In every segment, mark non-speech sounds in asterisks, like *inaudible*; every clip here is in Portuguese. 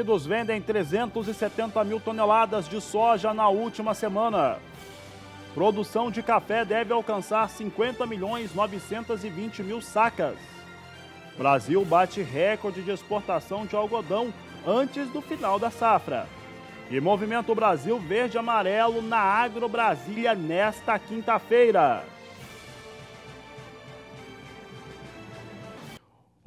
Unidos vendem 370 mil toneladas de soja na última semana. Produção de café deve alcançar 50 milhões 920 mil sacas. Brasil bate recorde de exportação de algodão antes do final da safra. E Movimento Brasil Verde Amarelo na Agro Brasília nesta quinta-feira.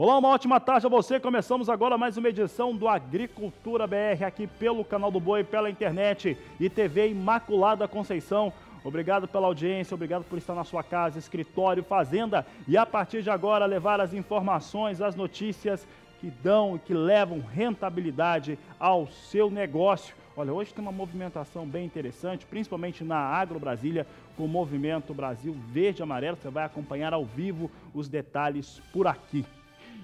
Olá, uma ótima tarde a você. Começamos agora mais uma edição do Agricultura BR aqui pelo canal do Boi, pela internet e TV Imaculada Conceição. Obrigado pela audiência, obrigado por estar na sua casa, escritório, fazenda e a partir de agora levar as informações, as notícias que dão e que levam rentabilidade ao seu negócio. Olha, hoje tem uma movimentação bem interessante, principalmente na Agro Brasília, com o Movimento Brasil Verde Amarelo. Você vai acompanhar ao vivo os detalhes por aqui.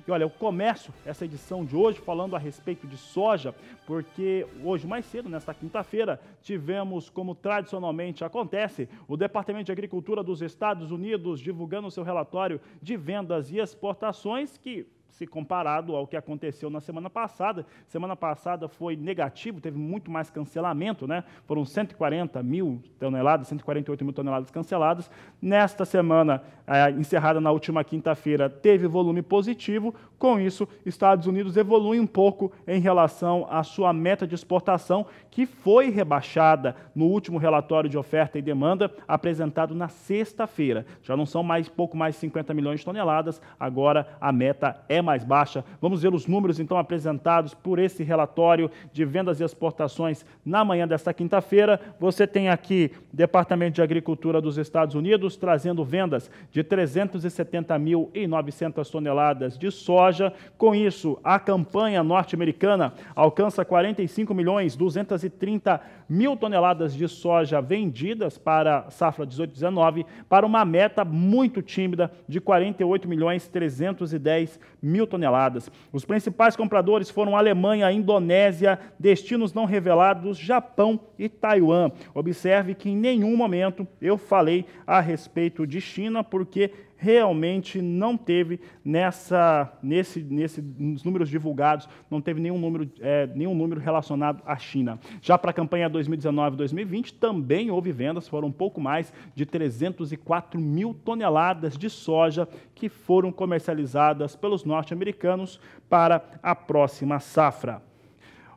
E olha, eu começo essa edição de hoje falando a respeito de soja, porque hoje, mais cedo, nesta quinta-feira, tivemos, como tradicionalmente acontece, o Departamento de Agricultura dos Estados Unidos divulgando seu relatório de vendas e exportações, que se comparado ao que aconteceu na semana passada. Semana passada foi negativo, teve muito mais cancelamento, né? foram 140 mil toneladas, 148 mil toneladas canceladas. Nesta semana, é, encerrada na última quinta-feira, teve volume positivo. Com isso, Estados Unidos evolui um pouco em relação à sua meta de exportação, que foi rebaixada no último relatório de oferta e demanda apresentado na sexta-feira. Já não são mais pouco mais 50 milhões de toneladas, agora a meta é mais baixa. Vamos ver os números então apresentados por esse relatório de vendas e exportações na manhã desta quinta-feira. Você tem aqui Departamento de Agricultura dos Estados Unidos trazendo vendas de 370.900 toneladas de soja. Com isso, a campanha norte-americana alcança 45 milhões 230 mil toneladas de soja vendidas para a safra 18-19, para uma meta muito tímida de 48 milhões 310 mil toneladas. Os principais compradores foram Alemanha, Indonésia, destinos não revelados, Japão e Taiwan. Observe que em nenhum momento eu falei a respeito de China, porque realmente não teve nessa, nesse, nesse, nos números divulgados, não teve nenhum número, é, nenhum número relacionado à China. Já para a campanha 2019-2020, também houve vendas, foram um pouco mais de 304 mil toneladas de soja que foram comercializadas pelos norte-americanos para a próxima safra.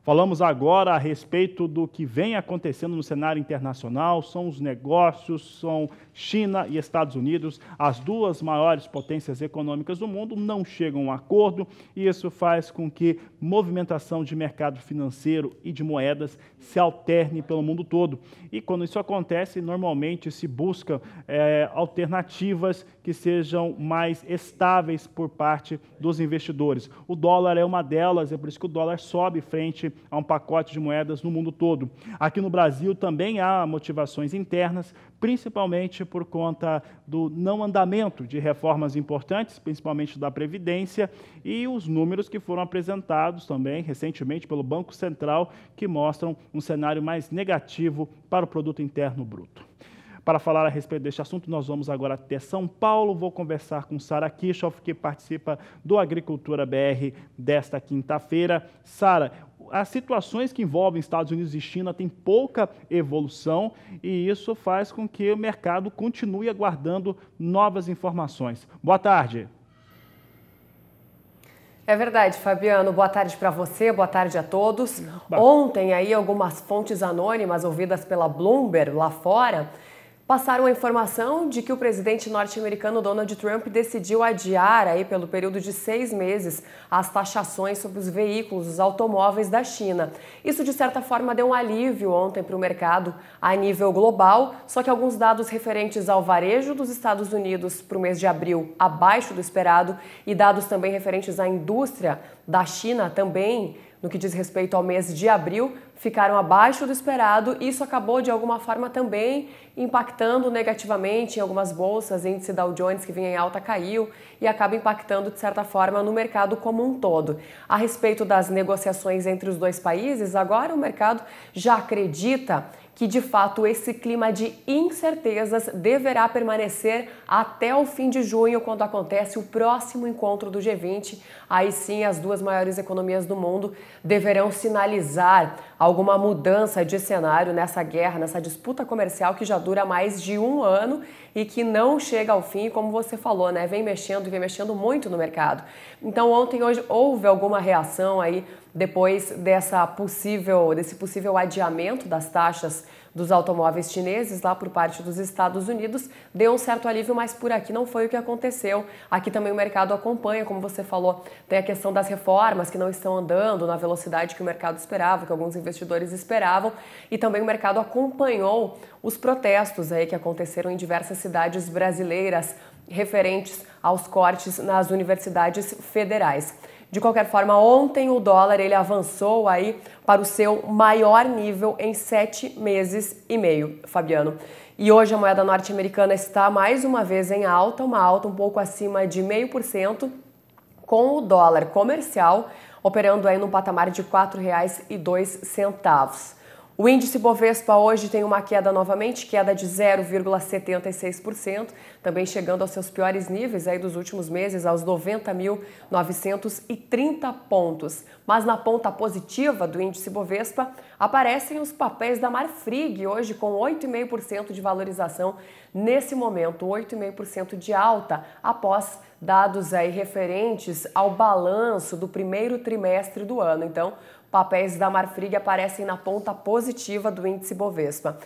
Falamos agora a respeito do que vem acontecendo no cenário internacional, são os negócios, são China e Estados Unidos, as duas maiores potências econômicas do mundo não chegam a um acordo e isso faz com que movimentação de mercado financeiro e de moedas se alterne pelo mundo todo. E quando isso acontece, normalmente se busca é, eh, alternativas que sejam mais estáveis por parte dos investidores. O dólar é uma delas, é por isso que o dólar sobe frente a um pacote de moedas no mundo todo. Aqui no Brasil também há motivações internas, principalmente por conta do não andamento de reformas importantes, principalmente da Previdência, e os números que foram apresentados também recentemente pelo Banco Central, que mostram um cenário mais negativo para o produto interno bruto. Para falar a respeito deste assunto, nós vamos agora até São Paulo. Vou conversar com Sara Kishoff, que participa do Agricultura BR desta quinta-feira. Sara, as situações que envolvem Estados Unidos e China têm pouca evolução e isso faz com que o mercado continue aguardando novas informações. Boa tarde. É verdade, Fabiano. Boa tarde para você, boa tarde a todos. Ontem aí algumas fontes anônimas ouvidas pela Bloomberg lá fora passaram a informação de que o presidente norte-americano Donald Trump decidiu adiar aí pelo período de seis meses as taxações sobre os veículos, os automóveis da China. Isso de certa forma deu um alívio ontem para o mercado a nível global, só que alguns dados referentes ao varejo dos Estados Unidos para o mês de abril abaixo do esperado e dados também referentes à indústria da China também no que diz respeito ao mês de abril ficaram abaixo do esperado. Isso acabou de alguma forma também impactando negativamente em algumas bolsas, índice Dow Jones que vinha em alta caiu e acaba impactando de certa forma no mercado como um todo. A respeito das negociações entre os dois países, agora o mercado já acredita que de fato esse clima de incertezas deverá permanecer até o fim de junho, quando acontece o próximo encontro do G20. Aí sim, as duas maiores economias do mundo deverão sinalizar alguma mudança de cenário nessa guerra, nessa disputa comercial que já dura mais de um ano e que não chega ao fim, como você falou, né? Vem mexendo e vem mexendo muito no mercado. Então, ontem, hoje, houve alguma reação aí depois dessa possível, desse possível adiamento das taxas dos automóveis chineses lá por parte dos Estados Unidos, deu um certo alívio, mas por aqui não foi o que aconteceu. Aqui também o mercado acompanha, como você falou, tem a questão das reformas que não estão andando na velocidade que o mercado esperava, que alguns investidores esperavam, e também o mercado acompanhou os protestos aí que aconteceram em diversas cidades brasileiras referentes aos cortes nas universidades federais. De qualquer forma, ontem o dólar ele avançou aí para o seu maior nível em sete meses e meio, Fabiano. E hoje a moeda norte-americana está mais uma vez em alta, uma alta um pouco acima de meio por cento, com o dólar comercial operando aí no patamar de R$ 4,02 o índice Bovespa hoje tem uma queda novamente, queda de 0,76%, também chegando aos seus piores níveis aí dos últimos meses, aos 90.930 pontos. Mas na ponta positiva do índice Bovespa aparecem os papéis da Marfrig, hoje com 8,5% de valorização nesse momento, 8,5% de alta após dados aí referentes ao balanço do primeiro trimestre do ano. Então, Papéis da Marfrig aparecem na ponta positiva do índice Bovespa.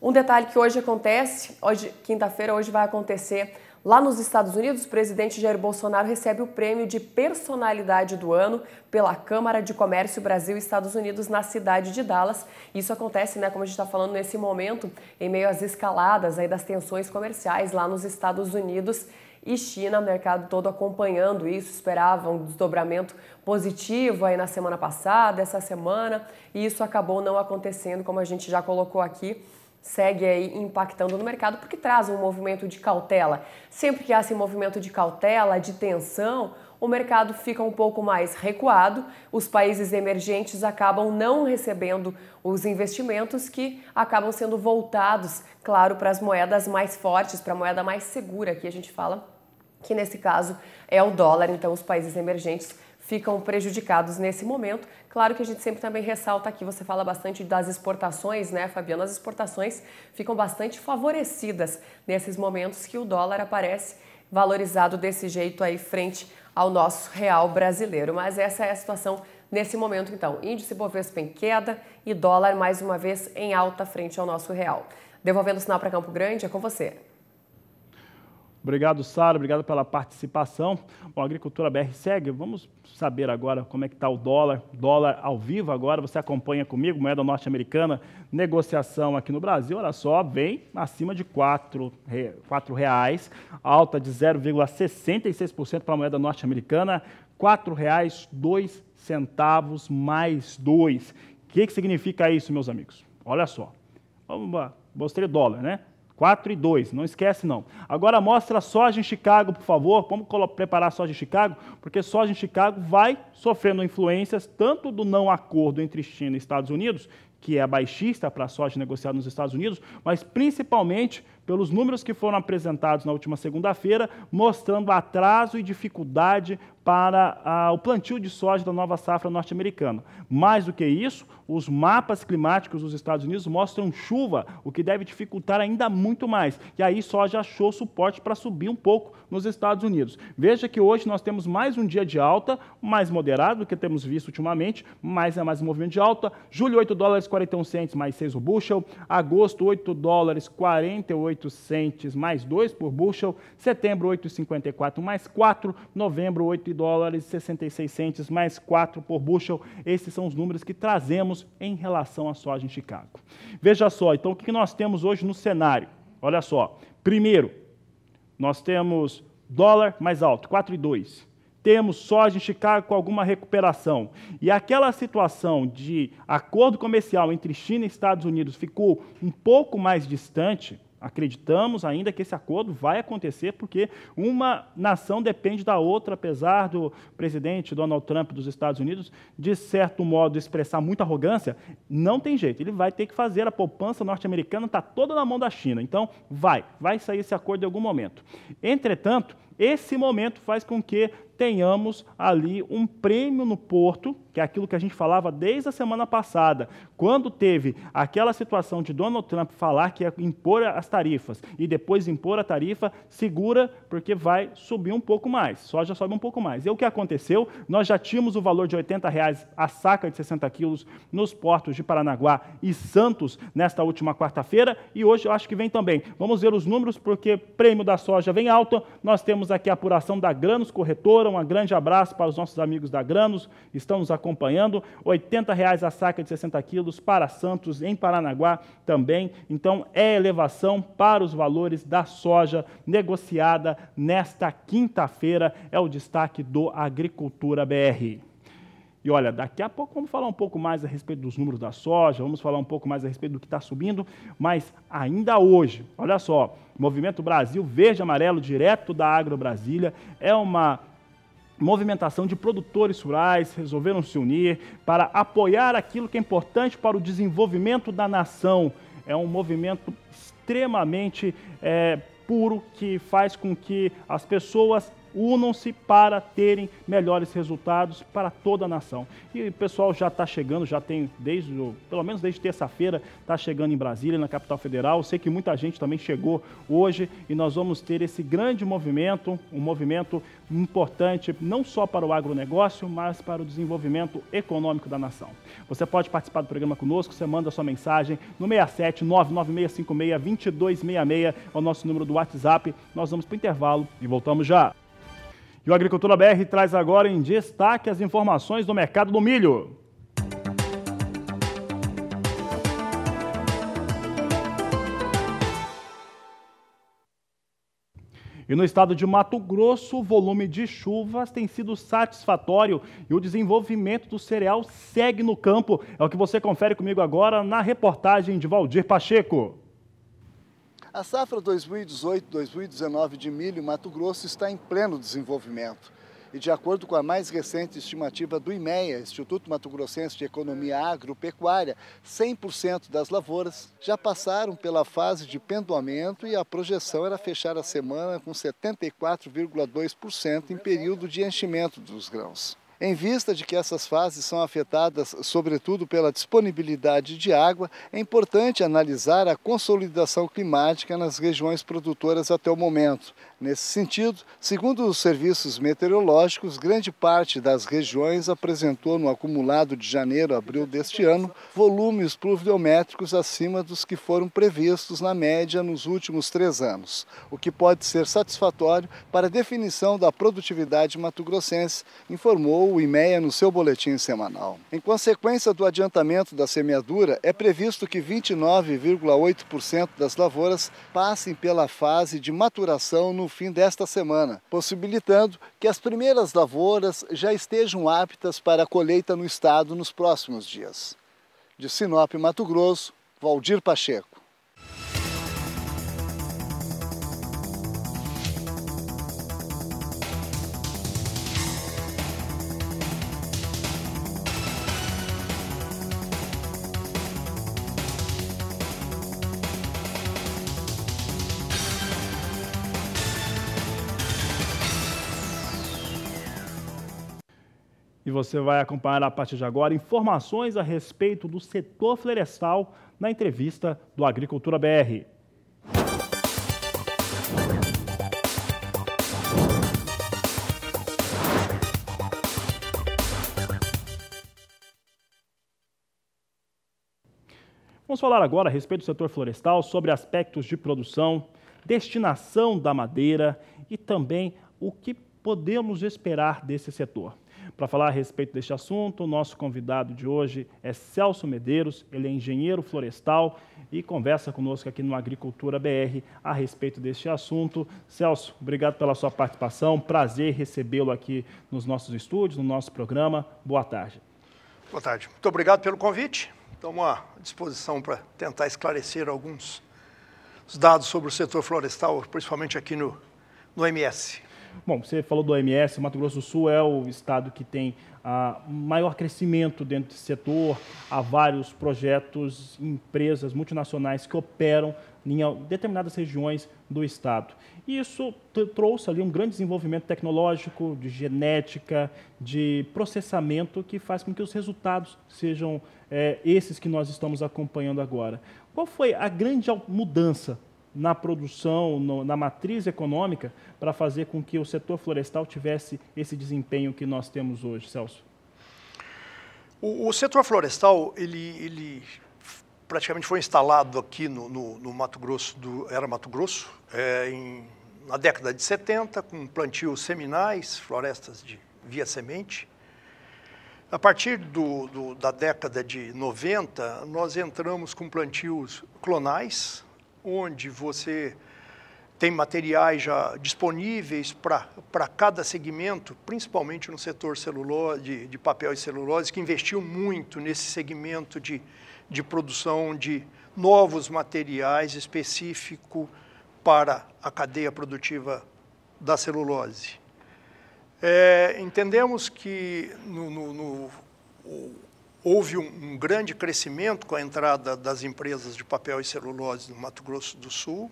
Um detalhe que hoje acontece, hoje quinta-feira, hoje vai acontecer Lá nos Estados Unidos, o presidente Jair Bolsonaro recebe o prêmio de personalidade do ano pela Câmara de Comércio Brasil Estados Unidos na cidade de Dallas. Isso acontece, né, como a gente está falando nesse momento, em meio às escaladas aí das tensões comerciais lá nos Estados Unidos e China, mercado todo acompanhando isso, esperava um desdobramento positivo aí na semana passada, essa semana, e isso acabou não acontecendo, como a gente já colocou aqui segue aí impactando no mercado porque traz um movimento de cautela. Sempre que há esse movimento de cautela, de tensão, o mercado fica um pouco mais recuado, os países emergentes acabam não recebendo os investimentos que acabam sendo voltados, claro, para as moedas mais fortes, para a moeda mais segura que a gente fala, que nesse caso é o dólar. Então, os países emergentes ficam prejudicados nesse momento. Claro que a gente sempre também ressalta aqui, você fala bastante das exportações, né, Fabiana? As exportações ficam bastante favorecidas nesses momentos que o dólar aparece valorizado desse jeito aí frente ao nosso real brasileiro. Mas essa é a situação nesse momento, então. Índice Bovespa em queda e dólar mais uma vez em alta frente ao nosso real. Devolvendo o sinal para Campo Grande, é com você. Obrigado, Sara. Obrigado pela participação. Bom, a Agricultura BR segue. Vamos saber agora como é que está o dólar. Dólar ao vivo agora. Você acompanha comigo, moeda norte-americana. Negociação aqui no Brasil, olha só, vem acima de R$ 4,00, reais. Alta de 0,66% para a moeda norte-americana. R$ 4,02 mais 2. O que, que significa isso, meus amigos? Olha só. Vamos lá. Mostrei dólar, né? 4 e 2, não esquece não. Agora mostra a soja em Chicago, por favor. Vamos preparar a soja em Chicago, porque a soja em Chicago vai sofrendo influências tanto do não acordo entre China e Estados Unidos, que é baixista para a soja negociada nos Estados Unidos, mas principalmente pelos números que foram apresentados na última segunda-feira, mostrando atraso e dificuldade para ah, o plantio de soja da nova safra norte-americana. Mais do que isso, os mapas climáticos dos Estados Unidos mostram chuva, o que deve dificultar ainda muito mais. E aí soja achou suporte para subir um pouco nos Estados Unidos. Veja que hoje nós temos mais um dia de alta, mais moderado do que temos visto ultimamente, mas é mais um movimento de alta. Julho 8 dólares 41 centes mais 6 o bushel, agosto 8 dólares 48 8 centes mais 2 por bushel, setembro 8,54 mais 4, novembro 8 dólares e 66 centes mais 4 por bushel. Esses são os números que trazemos em relação à soja em Chicago. Veja só, então o que nós temos hoje no cenário? Olha só, primeiro, nós temos dólar mais alto, 4,2 temos soja em Chicago com alguma recuperação. E aquela situação de acordo comercial entre China e Estados Unidos ficou um pouco mais distante, acreditamos ainda que esse acordo vai acontecer, porque uma nação depende da outra, apesar do presidente Donald Trump dos Estados Unidos, de certo modo, expressar muita arrogância, não tem jeito. Ele vai ter que fazer. A poupança norte-americana está toda na mão da China. Então, vai, vai sair esse acordo em algum momento. Entretanto, esse momento faz com que tenhamos ali um prêmio no porto, que é aquilo que a gente falava desde a semana passada, quando teve aquela situação de Donald Trump falar que ia impor as tarifas e depois impor a tarifa, segura, porque vai subir um pouco mais, soja sobe um pouco mais. E o que aconteceu? Nós já tínhamos o valor de R$ 80 reais a saca de 60 quilos nos portos de Paranaguá e Santos nesta última quarta-feira, e hoje eu acho que vem também. Vamos ver os números, porque prêmio da soja vem alta, nós temos temos aqui a apuração da Granos Corretora. Um grande abraço para os nossos amigos da Granos, estão nos acompanhando. R$ 80,00 a saca de 60 quilos para Santos, em Paranaguá também. Então, é elevação para os valores da soja negociada nesta quinta-feira. É o destaque do Agricultura BR. E olha, daqui a pouco vamos falar um pouco mais a respeito dos números da soja, vamos falar um pouco mais a respeito do que está subindo, mas ainda hoje, olha só, Movimento Brasil Verde Amarelo, direto da Agro Brasília, é uma movimentação de produtores rurais, resolveram se unir para apoiar aquilo que é importante para o desenvolvimento da nação. É um movimento extremamente é, puro que faz com que as pessoas unam-se para terem melhores resultados para toda a nação. E o pessoal já está chegando, já tem desde, pelo menos desde terça-feira, está chegando em Brasília, na capital federal. Eu sei que muita gente também chegou hoje e nós vamos ter esse grande movimento, um movimento importante não só para o agronegócio, mas para o desenvolvimento econômico da nação. Você pode participar do programa conosco, você manda sua mensagem no 67 99656 2266, é o nosso número do WhatsApp. Nós vamos para o intervalo e voltamos já. E o Agricultura BR traz agora em destaque as informações do mercado do milho. E no estado de Mato Grosso, o volume de chuvas tem sido satisfatório e o desenvolvimento do cereal segue no campo. É o que você confere comigo agora na reportagem de Valdir Pacheco. A safra 2018-2019 de milho Mato Grosso está em pleno desenvolvimento. E de acordo com a mais recente estimativa do IMEA, Instituto Mato Grossense de Economia Agropecuária, 100% das lavouras já passaram pela fase de pendoamento e a projeção era fechar a semana com 74,2% em período de enchimento dos grãos. Em vista de que essas fases são afetadas sobretudo pela disponibilidade de água, é importante analisar a consolidação climática nas regiões produtoras até o momento. Nesse sentido, segundo os serviços meteorológicos, grande parte das regiões apresentou no acumulado de janeiro a abril deste ano volumes pluviométricos acima dos que foram previstos na média nos últimos três anos, o que pode ser satisfatório para a definição da produtividade mato informou o IMEA no seu boletim semanal. Em consequência do adiantamento da semeadura, é previsto que 29,8% das lavouras passem pela fase de maturação no fim desta semana, possibilitando que as primeiras lavouras já estejam aptas para a colheita no estado nos próximos dias. De Sinop, Mato Grosso, Valdir Pacheco. E você vai acompanhar a partir de agora informações a respeito do setor florestal na entrevista do Agricultura BR. Vamos falar agora a respeito do setor florestal, sobre aspectos de produção, destinação da madeira e também o que podemos esperar desse setor. Para falar a respeito deste assunto, o nosso convidado de hoje é Celso Medeiros, ele é engenheiro florestal e conversa conosco aqui no Agricultura BR a respeito deste assunto. Celso, obrigado pela sua participação, prazer recebê-lo aqui nos nossos estúdios, no nosso programa. Boa tarde. Boa tarde. Muito obrigado pelo convite. Estamos à disposição para tentar esclarecer alguns dados sobre o setor florestal, principalmente aqui no, no MS. Bom, você falou do OMS, Mato Grosso do Sul é o estado que tem ah, maior crescimento dentro desse setor. Há vários projetos, empresas multinacionais que operam em determinadas regiões do estado. E isso trouxe ali um grande desenvolvimento tecnológico, de genética, de processamento, que faz com que os resultados sejam é, esses que nós estamos acompanhando agora. Qual foi a grande mudança na produção, no, na matriz econômica, para fazer com que o setor florestal tivesse esse desempenho que nós temos hoje, Celso? O, o setor florestal, ele, ele praticamente foi instalado aqui no, no, no Mato Grosso, do, era Mato Grosso, é, em, na década de 70, com plantios seminais, florestas de via semente. A partir do, do, da década de 90, nós entramos com plantios clonais, onde você tem materiais já disponíveis para cada segmento, principalmente no setor celulose, de, de, papel e celulose, que investiu muito nesse segmento de, de produção de novos materiais específico para a cadeia produtiva da celulose. É, entendemos que no, no, no, Houve um, um, grande crescimento com a entrada das empresas de papel e celulose no Mato Grosso do Sul,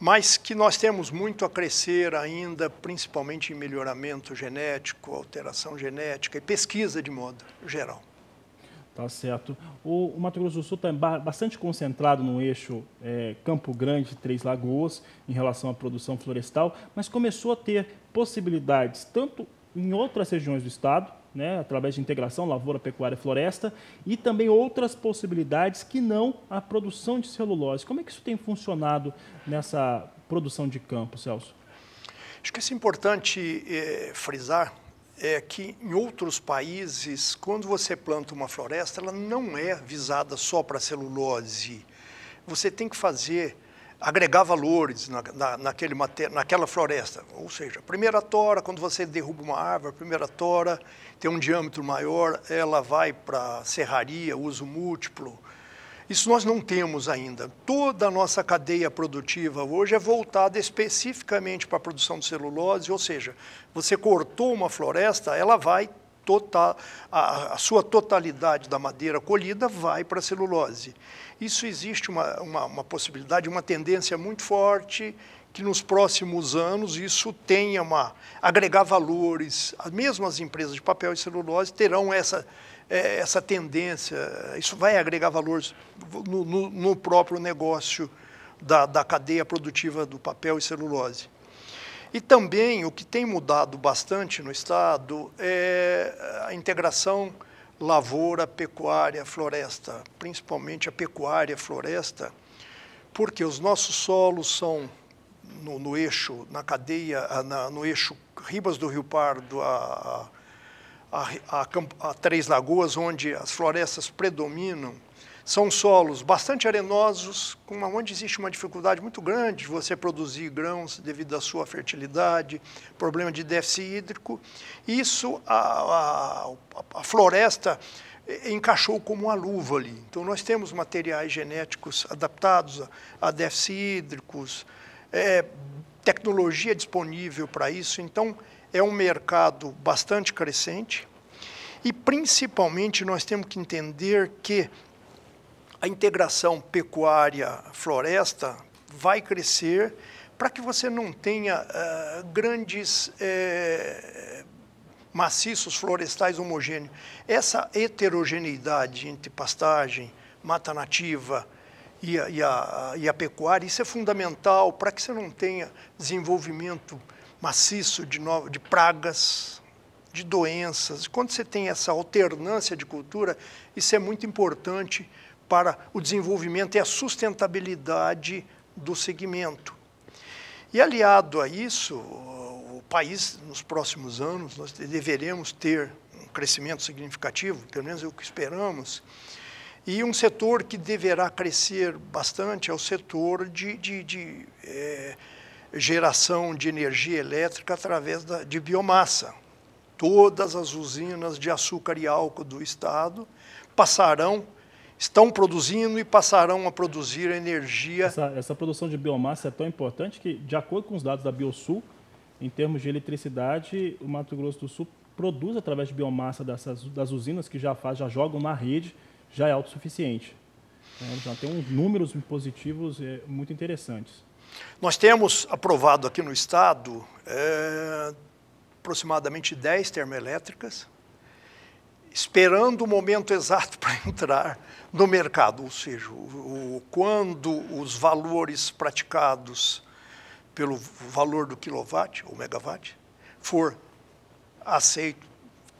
mas que nós temos muito a crescer ainda, principalmente em melhoramento genético, alteração genética e pesquisa de modo geral. Tá certo. O, o Mato Grosso do Sul está bastante concentrado no eixo é, Campo Grande, Três Lagoas, em relação à produção florestal, mas começou a ter possibilidades tanto em outras regiões do estado, né, através de integração lavoura, pecuária e floresta, e também outras possibilidades que não a produção de celulose. Como é que isso tem funcionado nessa produção de campo, Celso? Acho que isso é importante é, frisar é que em outros países, quando você planta uma floresta, ela não é visada só para celulose. Você tem que fazer, agregar valores na, na, naquele, naquela floresta. Ou seja, primeira tora, quando você derruba uma árvore, primeira tora tem um diâmetro maior, ela vai para serraria, uso múltiplo. Isso nós não temos ainda. Toda a nossa cadeia produtiva hoje é voltada especificamente para a produção de celulose, ou seja, você cortou uma floresta, ela vai total, a, a sua totalidade da madeira colhida vai para a celulose. Isso existe uma, uma, uma possibilidade, uma tendência muito forte que nos próximos anos isso tenha uma agregar valores. As mesmas empresas de papel e celulose terão essa é, essa tendência. Isso vai agregar valores no, no, no próprio negócio da, da cadeia produtiva do papel e celulose. E também o que tem mudado bastante no estado é a integração lavoura, pecuária, floresta, principalmente a pecuária, floresta, porque os nossos solos são no, no, eixo, na cadeia, ah, na, no eixo Ribas do Rio Pardo a, a, a, a, Três Lagoas, onde as florestas predominam, são solos bastante arenosos, com uma, onde existe uma dificuldade muito grande de você produzir grãos devido à sua fertilidade, problema de déficit hídrico. Isso, a, a floresta encaixou como uma luva ali. Então, nós temos materiais genéticos adaptados a, a déficit hídricos, é, tecnologia disponível para isso. Então, é um mercado bastante crescente. E, principalmente, nós temos que entender que a integração pecuária-floresta vai crescer para que você não tenha uh, grandes eh, maciços florestais homogêneos. Essa heterogeneidade entre pastagem, mata nativa, e a, e a, e a pecuária. Isso é fundamental para que você não tenha desenvolvimento maciço de, no, de pragas, de doenças. Quando você tem essa alternância de cultura, isso é muito importante para o desenvolvimento e a sustentabilidade do segmento. E aliado a isso, o país, nos próximos anos, nós deveremos ter um crescimento significativo, pelo menos é o que esperamos, e um setor que deverá crescer bastante é o setor de, de, de é, geração de energia elétrica através da, de biomassa. Todas as usinas de açúcar e álcool do Estado passarão, estão produzindo e passarão a produzir energia. Essa, essa produção de biomassa é tão importante que, de acordo com os dados da Biosul, em termos de eletricidade, o Mato Grosso do Sul produz através de biomassa dessas, das usinas que já faz, já jogam na rede já é autossuficiente. Né? Já tem uns números positivos é, muito interessantes. Nós temos aprovado aqui no Estado é, aproximadamente 10 termoelétricas, esperando o momento exato *laughs* para entrar no mercado, ou seja, o, o, quando os valores praticados pelo valor do quilowatt ou megawatt for aceito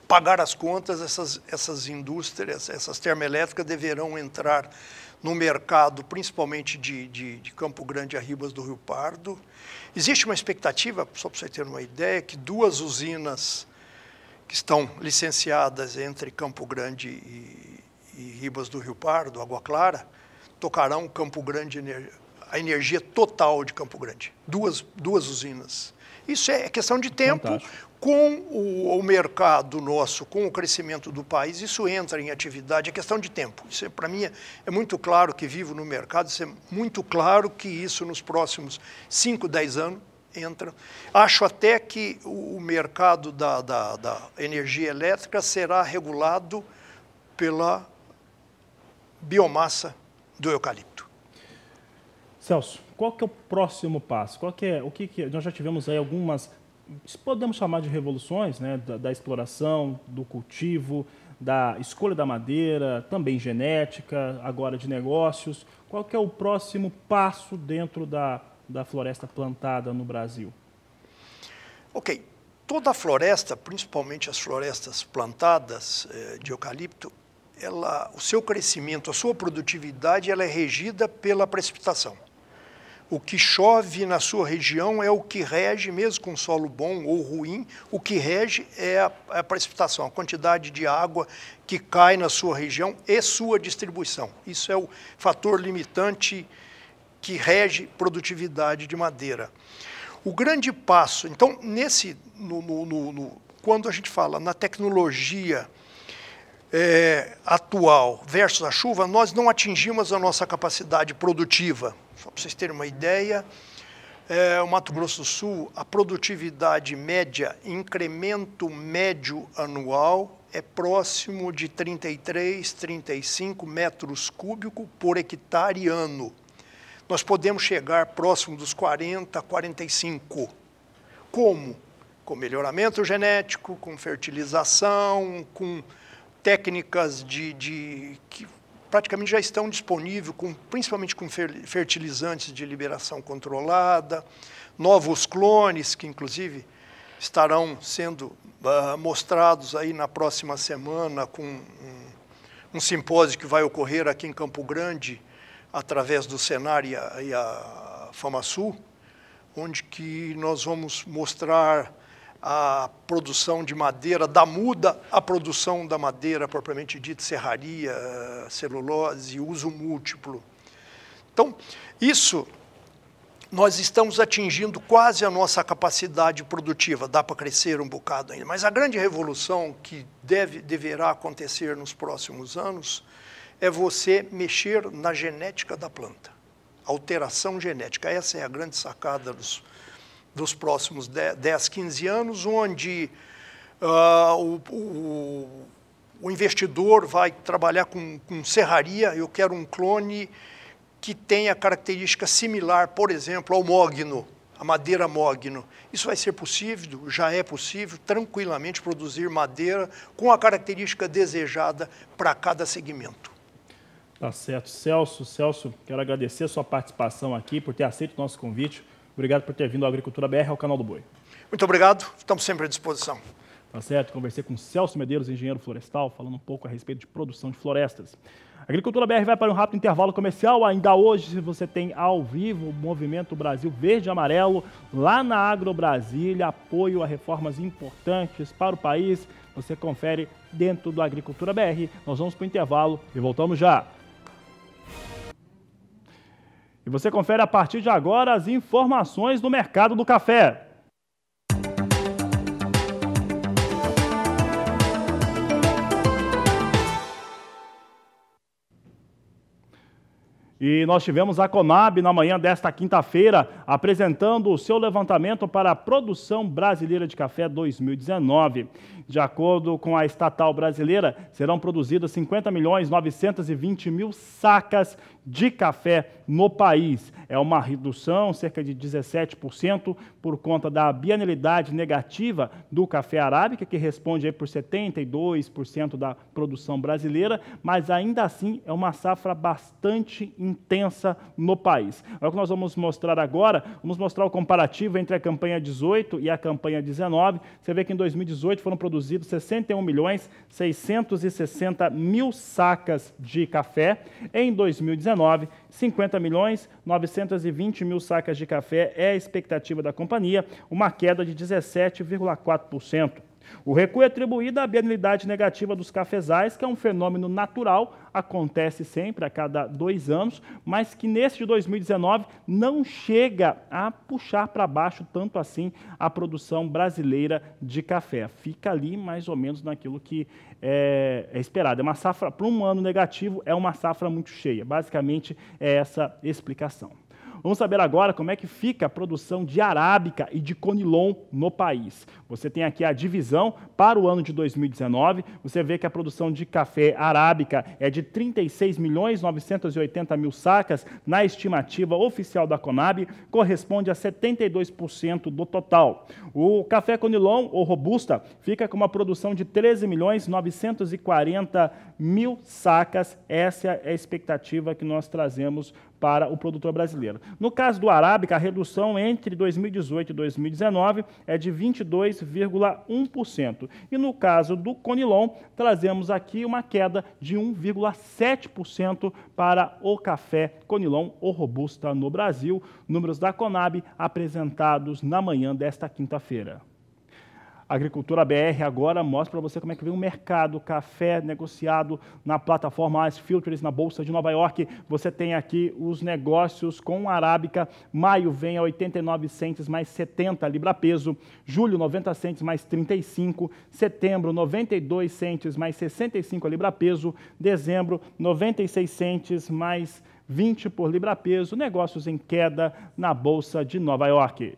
pagar as contas, essas, essas indústrias, essas termoelétricas deverão entrar no mercado, principalmente de, de, de Campo Grande a Ribas do Rio Pardo. Existe uma expectativa, só para você ter uma ideia, que duas usinas que estão licenciadas entre Campo Grande e, e Ribas do Rio Pardo, Água Clara, tocarão Campo Grande a energia total de Campo Grande. Duas, duas usinas. Isso é questão de tempo. Fantástico com o, o, mercado nosso, com o crescimento do país, isso entra em atividade, é questão de tempo. é, para mim é, é, muito claro que vivo no mercado, isso é muito claro que isso nos próximos 5, 10 anos entra. Acho até que o, o mercado da, da, da energia elétrica será regulado pela biomassa do eucalipto. Celso, qual que é o próximo passo? Qual que é, o que, que nós já tivemos aí algumas podemos chamar de revoluções, né, da, da, exploração, do cultivo, da escolha da madeira, também genética, agora de negócios. Qual que é o próximo passo dentro da, da floresta plantada no Brasil? Ok. Toda a floresta, principalmente as florestas plantadas eh, de eucalipto, ela, o seu crescimento, a sua produtividade, ela é regida pela precipitação. O que chove na sua região é o que rege, mesmo com solo bom ou ruim, o que rege é a, é a precipitação, a quantidade de água que cai na sua região e sua distribuição. Isso é o fator limitante que rege produtividade de madeira. O grande passo, então, nesse, no, no, no, quando a gente fala na tecnologia é, atual versus a chuva, nós não atingimos a nossa capacidade produtiva para vocês terem uma ideia, é, o Mato Grosso do Sul, a produtividade média, incremento médio anual, é próximo de 33, 35 metros cúbicos por hectare ano. Nós podemos chegar próximo dos 40, 45. Como? Com melhoramento genético, com fertilização, com técnicas de, de que praticamente já estão disponíveis, com, principalmente com fertilizantes de liberação controlada, novos clones, que inclusive estarão sendo uh, mostrados aí na próxima semana com um, um, simpósio que vai ocorrer aqui em Campo Grande, através do Senar e a, a FamaSul, onde que nós vamos mostrar a produção de madeira da muda, a produção da madeira propriamente dita, serraria, celulose, uso múltiplo. Então, isso nós estamos atingindo quase a nossa capacidade produtiva, dá para crescer um bocado ainda, mas a grande revolução que deve, deverá acontecer nos próximos anos é você mexer na genética da planta. Alteração genética, essa é a grande sacada dos, dos próximos 10, 15 anos, onde uh, o, o, o, investidor vai trabalhar com, com serraria, eu quero um clone que tenha característica similar, por exemplo, ao mogno, a madeira mogno. Isso vai ser possível, já é possível, tranquilamente produzir madeira com a característica desejada para cada segmento. Tá certo. Celso, Celso, quero agradecer a sua participação aqui, por ter aceito o nosso convite. Obrigado por ter vindo à Agricultura BR, ao canal do Boi. Muito obrigado, estamos sempre à disposição. Tá certo, conversei com Celso Medeiros, engenheiro florestal, falando um pouco a respeito de produção de florestas. A Agricultura BR vai para um rápido intervalo comercial. Ainda hoje você tem ao vivo o Movimento Brasil Verde e Amarelo lá na Agro Brasília, apoio a reformas importantes para o país. Você confere dentro do Agricultura BR. Nós vamos para o intervalo e voltamos já. E você confere a partir de agora as informações do mercado do café. E nós tivemos a Conab na manhã desta quinta-feira apresentando o seu levantamento para a produção brasileira de café 2019. De acordo com a estatal brasileira, serão produzidas 50 milhões 920 mil sacas de café no país. É uma redução cerca de 17% por conta da bienalidade negativa do café arábica, que responde por 72% da produção brasileira, mas ainda assim é uma safra bastante intensa no país. É o que nós vamos mostrar agora, vamos mostrar o comparativo entre a campanha 18 e a campanha 19. Você vê que em 2018 foram produzidos produzido 61 milhões 660 mil sacas de café. Em 2019, 50 milhões 920 mil sacas de café é a expectativa da companhia, uma queda de 17,4%. O recuo é atribuído à bienalidade negativa dos cafezais, que é um fenômeno natural, acontece sempre a cada dois anos, mas que neste 2019 não chega a puxar para baixo tanto assim a produção brasileira de café. Fica ali mais ou menos naquilo que é, é esperado. É uma safra, para um ano negativo, é uma safra muito cheia. Basicamente é essa explicação. Vamos saber agora como é que fica a produção de arábica e de conilon no país. Você tem aqui a divisão para o ano de 2019. Você vê que a produção de café arábica é de 36 milhões 980 mil sacas na estimativa oficial da Conab, corresponde a 72% do total. O café conilon ou robusta fica com uma produção de 13 milhões 940 mil sacas. Essa é a expectativa que nós trazemos para o produtor brasileiro. No caso do Arábica, a redução entre 2018 e 2019 é de 22,1%. E no caso do Conilon, trazemos aqui uma queda de 1,7% para o café Conilon ou Robusta no Brasil. Números da Conab apresentados na manhã desta quinta-feira. Agricultura BR agora mostra para você como é que vem o mercado café negociado na plataforma Ice Futures na Bolsa de Nova York. Você tem aqui os negócios com Arábica. Maio vem a 89 centes mais 70 libra peso. Julho, 90 centes mais 35. Setembro, 92 centes mais 65 libra peso. Dezembro, 96 centes mais 20 por libra peso. Negócios em queda na Bolsa de Nova York.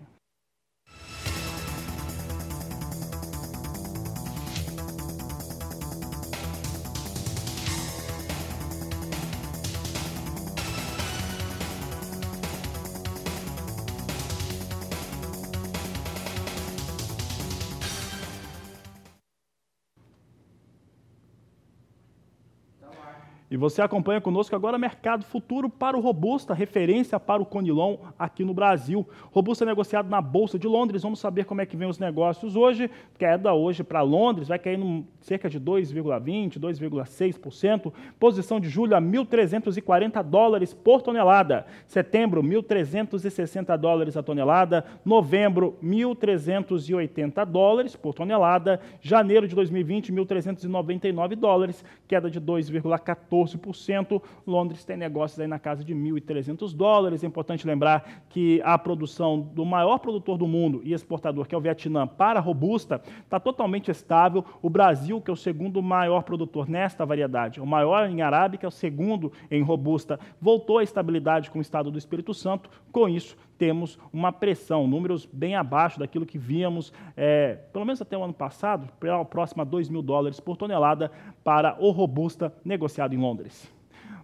E você acompanha conosco agora mercado futuro para o Robusta, referência para o Conilon aqui no Brasil. Robusta é negociado na Bolsa de Londres, vamos saber como é que vem os negócios hoje. Queda hoje para Londres, vai cair em cerca de 2,20%, 2,6%. Posição de julho a 1.340 dólares por tonelada. Setembro, 1.360 dólares a tonelada. Novembro, 1.380 dólares por tonelada. Janeiro de 2020, 1.399 dólares, queda de 2,14%. 14%. Londres tem negócios aí na casa de 1.300 dólares. É importante lembrar que a produção do maior produtor do mundo e exportador, que é o Vietnã, para robusta, está totalmente estável. O Brasil, que é o segundo maior produtor nesta variedade, o maior em arábica, é o segundo em robusta, voltou à estabilidade com o estado do Espírito Santo. Com isso, temos uma pressão, números bem abaixo daquilo que víamos, é, pelo menos até o ano passado, próximo a 2 mil dólares por tonelada para o Robusta negociado em Londres.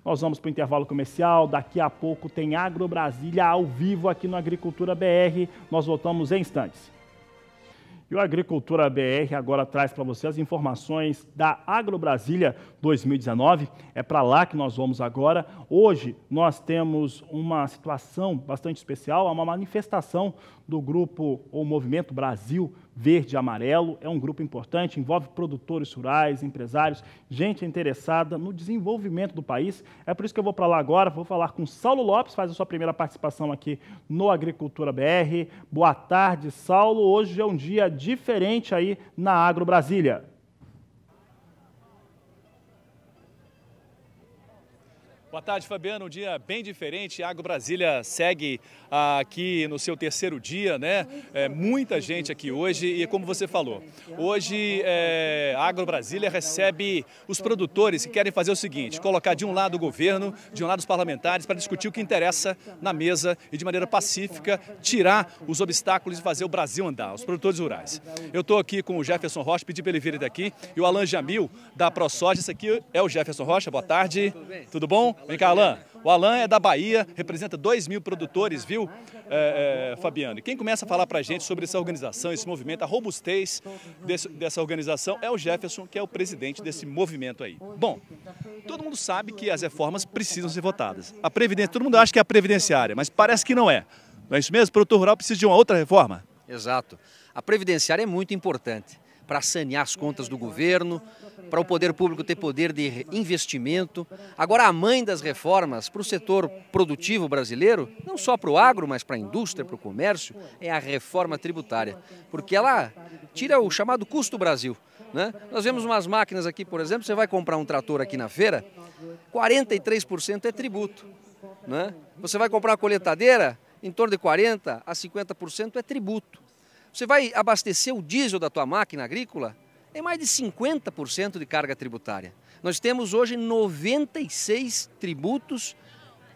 Nós vamos para o intervalo comercial. Daqui a pouco tem Agro Brasília ao vivo aqui no Agricultura BR. Nós voltamos em instantes. E o Agricultura BR agora traz para você as informações da Agro Brasília 2019. É para lá que nós vamos agora. Hoje nós temos uma situação bastante especial, é uma manifestação do grupo ou movimento Brasil verde e amarelo, é um grupo importante, envolve produtores rurais, empresários, gente interessada no desenvolvimento do país. É por isso que eu vou para lá agora, vou falar com Saulo Lopes, faz a sua primeira participação aqui no Agricultura BR. Boa tarde, Saulo. Hoje é um dia diferente aí na Agro Brasília. Boa tarde, Fabiano. Um dia bem diferente. Agro Brasília segue aqui no seu terceiro dia, né? É, muita gente aqui hoje e como você falou, hoje é, Agro Brasília recebe os produtores que querem fazer o seguinte: colocar de um lado o governo, de um lado os parlamentares para discutir o que interessa na mesa e de maneira pacífica tirar os obstáculos e fazer o Brasil andar. Os produtores rurais. Eu estou aqui com o Jefferson Rocha, pedi para ele vir daqui e o Alan Jamil da ProSoja. Esse aqui é o Jefferson Rocha. Boa tarde. Tudo bom? Vem cá, Alain. O Alain é da Bahia, representa 2 mil produtores, viu, é, é, Fabiano? E quem começa a falar para a gente sobre essa organização, esse movimento, a robustez desse, dessa organização é o Jefferson, que é o presidente desse movimento aí. Bom, todo mundo sabe que as reformas precisam ser votadas. A Previdência, todo mundo acha que é a Previdenciária, mas parece que não é. Não é isso mesmo? O produtor rural precisa de uma outra reforma? Exato. A Previdenciária é muito importante para sanear as contas do governo, para o poder público ter poder de investimento. Agora, a mãe das reformas para o setor produtivo brasileiro, não só para o agro, mas para a indústria, para o comércio, é a reforma tributária, porque ela tira o chamado custo Brasil. Né? Nós vemos umas máquinas aqui, por exemplo, você vai comprar um trator aqui na feira, 43% é tributo. Né? Você vai comprar uma coletadeira, em torno de 40% a 50% é tributo. Você vai abastecer o diesel da tua máquina agrícola, tem mais de 50% de carga tributária. Nós temos hoje 96 tributos,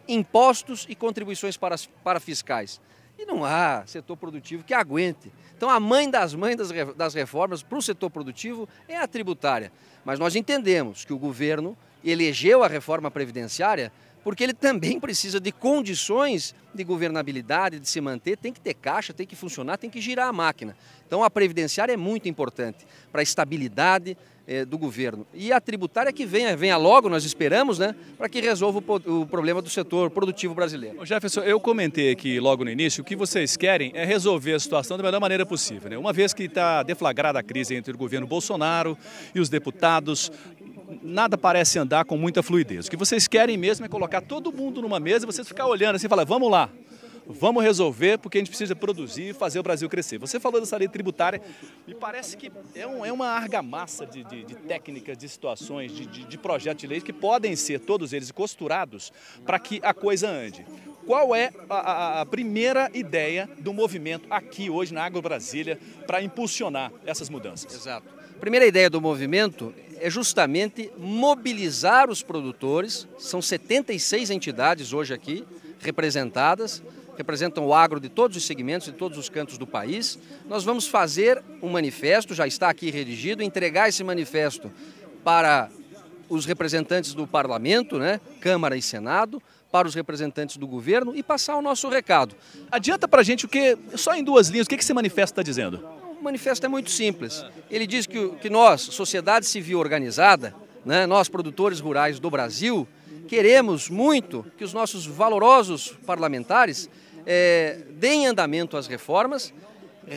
impostos e contribuições para, para fiscais. E não há setor produtivo que aguente. Então, a mãe das mães das reformas para o setor produtivo é a tributária. Mas nós entendemos que o governo elegeu a reforma previdenciária porque ele também precisa de condições de governabilidade, de se manter, tem que ter caixa, tem que funcionar, tem que girar a máquina. Então a previdenciária é muito importante para a estabilidade eh, do governo. E a tributária que venha, venha logo, nós esperamos, né, para que resolva o, o, problema do setor produtivo brasileiro. Jefferson, eu comentei aqui logo no início, o que vocês querem é resolver a situação da melhor maneira possível. Né? Uma vez que está deflagrada a crise entre o governo Bolsonaro e os deputados nada parece andar com muita fluidez. O que vocês querem mesmo é colocar todo mundo numa mesa e vocês ficar olhando assim e falar, vamos lá, vamos resolver porque a gente precisa produzir e fazer o Brasil crescer. Você falou dessa lei tributária, me parece que é, um, é uma argamassa de, de, de, técnicas, de situações, de, de, de projetos de leis que podem ser todos eles costurados para que a coisa ande. Qual é a, a, a primeira ideia do movimento aqui hoje na Agro Brasília para impulsionar essas mudanças? Exato. A primeira ideia do movimento é justamente mobilizar os produtores. São 76 entidades hoje aqui representadas, representam o agro de todos os segmentos, de todos os cantos do país. Nós vamos fazer um manifesto, já está aqui redigido, entregar esse manifesto para os representantes do parlamento, né, Câmara e Senado, para os representantes do governo e passar o nosso recado. Adianta para a gente o que, só em duas linhas, o que esse manifesto está dizendo? O manifesto é muito simples. Ele diz que, que nós, sociedade civil organizada, né, nós produtores rurais do Brasil, queremos muito que os nossos valorosos parlamentares é, deem andamento às reformas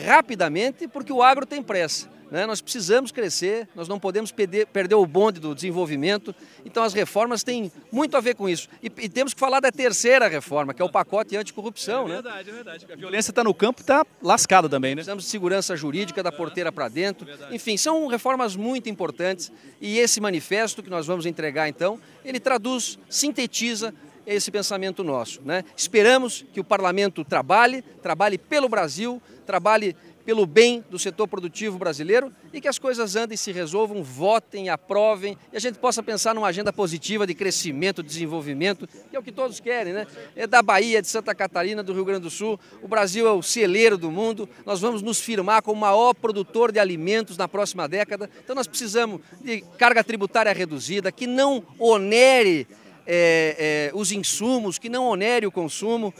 rapidamente, porque o agro tem pressa. Né? Nós precisamos crescer, nós não podemos perder, perder o bonde do desenvolvimento. Então as reformas têm muito a ver com isso. E, e temos que falar da terceira reforma, que é o pacote anticorrupção. É né? verdade, né? é verdade. A violência está no campo, está lascada também, né? Precisamos de segurança jurídica da é porteira para dentro. É Enfim, são reformas muito importantes. E esse manifesto que nós vamos entregar, então, ele traduz, sintetiza esse pensamento nosso. Né? Esperamos que o parlamento trabalhe, trabalhe pelo Brasil, trabalhe pelo bem do setor produtivo brasileiro e que as coisas andem, se resolvam, votem, aprovem e a gente possa pensar numa agenda positiva de crescimento, desenvolvimento, que é o que todos querem, né? É da Bahia, de Santa Catarina, do Rio Grande do Sul. O Brasil é o celeiro do mundo. Nós vamos nos firmar como o maior produtor de alimentos na próxima década. Então nós precisamos de carga tributária reduzida, que não onere é, é, os insumos, que não onere o consumo.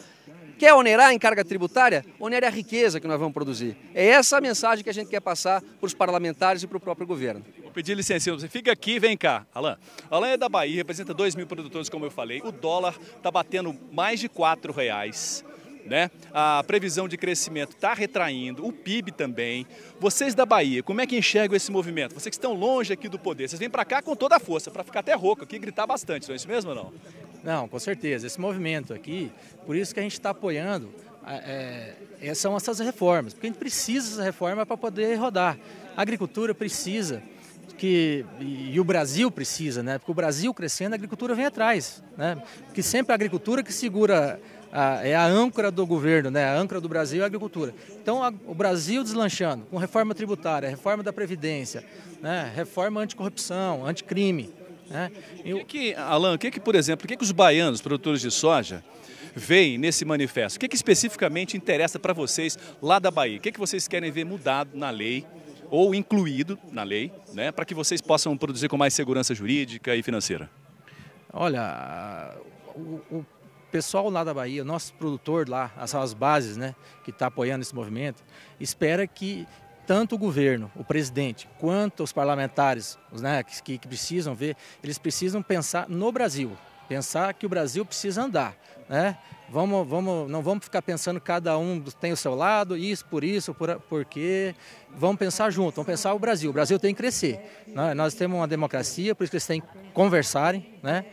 Quer onerar em carga tributária? Onere a riqueza que nós vamos produzir. É essa a mensagem que a gente quer passar para os parlamentares e para o próprio governo. Vou pedir licença, você fica aqui, vem cá, Alain. Alain é da Bahia, representa 2 mil produtores, como eu falei. O dólar está batendo mais de 4 reais né? A previsão de crescimento está retraindo, o PIB também. Vocês da Bahia, como é que enxergam esse movimento? Vocês que estão longe aqui do poder, vocês vêm para cá com toda a força, para ficar até rouco aqui, gritar bastante, não é isso mesmo ou não? Não, com certeza. Esse movimento aqui, por isso que a gente está apoiando, é, é, são essas reformas, porque a gente precisa dessa reforma para poder rodar. A agricultura precisa que, e o Brasil precisa, né? Porque o Brasil crescendo, a agricultura vem atrás, né? Porque sempre a agricultura que segura a, é a âncora do governo, né? a âncora do Brasil é a agricultura. Então, a, o Brasil deslanchando com reforma tributária, reforma da Previdência, né? reforma anticorrupção, anticrime. Né? o que, que, Alan, o que, que, por exemplo, o que, que os baianos, produtores de soja, veem nesse manifesto? O que, que especificamente interessa para vocês lá da Bahia? O que, que vocês querem ver mudado na lei ou incluído na lei, né? para que vocês possam produzir com mais segurança jurídica e financeira? Olha, o, o pessoal lá da Bahia, nosso produtor lá, as, as bases né, que está apoiando esse movimento, espera que tanto o governo, o presidente, quanto os parlamentares né, que, que precisam ver, eles precisam pensar no Brasil, pensar que o Brasil precisa andar. Né? Vamos, vamos, não vamos ficar pensando cada um tem o seu lado, isso, por isso, por, porque vamos pensar junto, vamos pensar o Brasil. O Brasil tem que crescer. Né? Nós temos uma democracia, por isso que eles têm que conversarem. Né?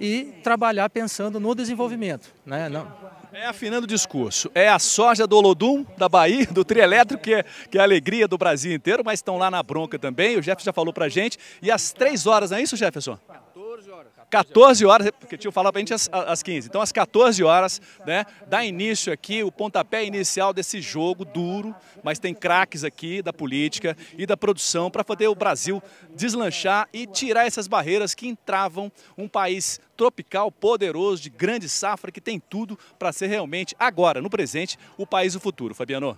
e trabalhar pensando no desenvolvimento. Né? Não. É afinando o discurso. É a soja do Olodum, da Bahia, do Trielétrico, que é, que é a alegria do Brasil inteiro, mas estão lá na bronca também. O Jefferson já falou pra gente. E às três horas, não é isso, Jefferson? 14 horas, porque o tio falava a gente às, 15. Então, às 14 horas, né, dá início aqui o pontapé inicial desse jogo duro, mas tem craques aqui da política e da produção para poder o Brasil deslanchar e tirar essas barreiras que entravam um país tropical, poderoso, de grande safra, que tem tudo para ser realmente, agora, no presente, o país do futuro. Fabiano.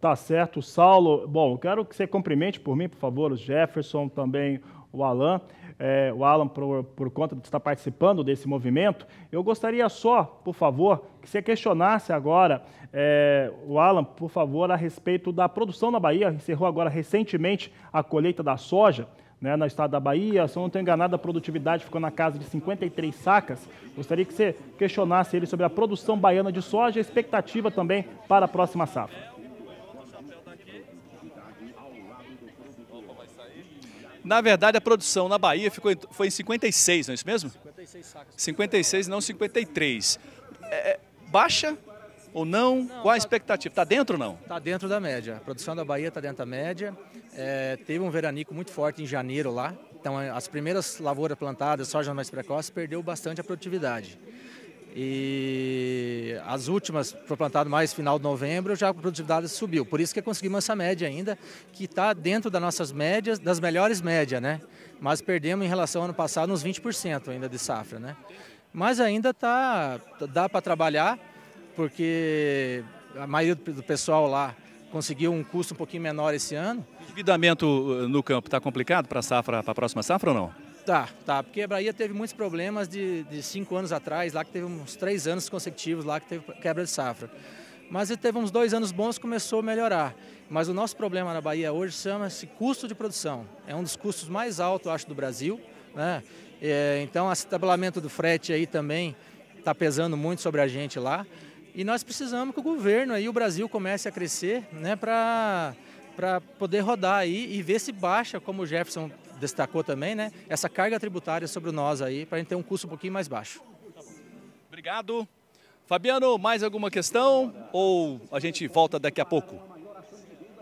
Tá certo, Saulo. Bom, quero que você cumprimente por mim, por favor, o Jefferson, também o Alan, é, o Alan por, por conta de estar participando desse movimento. Eu gostaria só, por favor, que você questionasse agora, é, o Alan, por favor, a respeito da produção na Bahia. Encerrou agora recentemente a colheita da soja. Né, no estado da Bahia, se eu não estou enganado, a produtividade ficou na casa de 53 sacas. Gostaria que você questionasse ele sobre a produção baiana de soja e a expectativa também para a próxima safra. Na verdade, a produção na Bahia ficou em, foi em 56, não é isso mesmo? 56 sacos. 56, não 53. É, é, baixa ou não? não Qual a tá- expectativa? Está dentro ou não? Está dentro da média. A produção da Bahia está dentro da média. É, teve um veranico muito forte em janeiro lá. Então, as primeiras lavouras plantadas, soja mais precoce, perdeu bastante a produtividade. E as últimas, foi plantado mais final de novembro, já a produtividade subiu. Por isso que conseguimos essa média ainda, que está dentro das nossas médias, das melhores médias, né? Mas perdemos em relação ao ano passado uns 20% ainda de safra, né? Mas ainda tá, tá dá para trabalhar, porque a maioria do pessoal lá conseguiu um custo um pouquinho menor esse ano. O endividamento eh, no campo está complicado para a safra, para a próxima safra ou não? Tá, tá, porque a Bahia teve muitos problemas de, de cinco anos atrás, lá que teve uns três anos consecutivos, lá que teve quebra de safra. Mas teve uns dois anos bons, começou a melhorar. Mas o nosso problema na Bahia hoje chama-se custo de produção. É um dos custos mais altos, acho, do Brasil. Né? É, então, esse tabelamento do frete aí também está pesando muito sobre a gente lá. E nós precisamos que o governo aí, o Brasil comece a crescer, né, para para poder rodar aí e ver se baixa, como o Jefferson destacou também, né? Essa carga tributária sobre nós aí, para a gente ter um custo um pouquinho mais baixo. Obrigado. Fabiano, mais alguma questão? Ou a gente volta daqui a pouco?